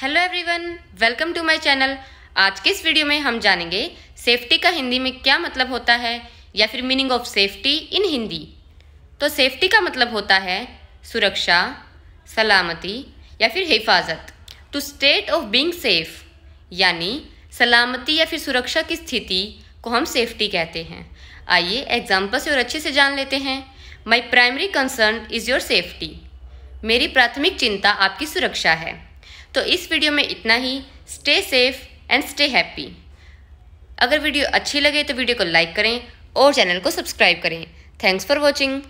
hello everyone welcome to my channel आज के इस वीडियो में हम जानेंगे सेफ्टी का हिंदी में क्या मतलब होता है या फिर meaning of safety in Hindi तो सेफ्टी का मतलब होता है सुरक्षा सलामती या फिर हिफाजत two state of being safe यानी सलामती या फिर सुरक्षा की स्थिति को हम सेफ्टी कहते हैं आइए एग्जाम्पल से और अच्छे से जान लेते हैं my primary concern is your safety मेरी प्राथमिक चिंता आपकी सुरक्षा है तो इस वीडियो में इतना ही stay safe and stay happy अगर वीडियो अच्छी लगे तो वीडियो को लाइक करें और चैनल को सब्सक्राइब करें थैंक्स फॉर वॉचिंग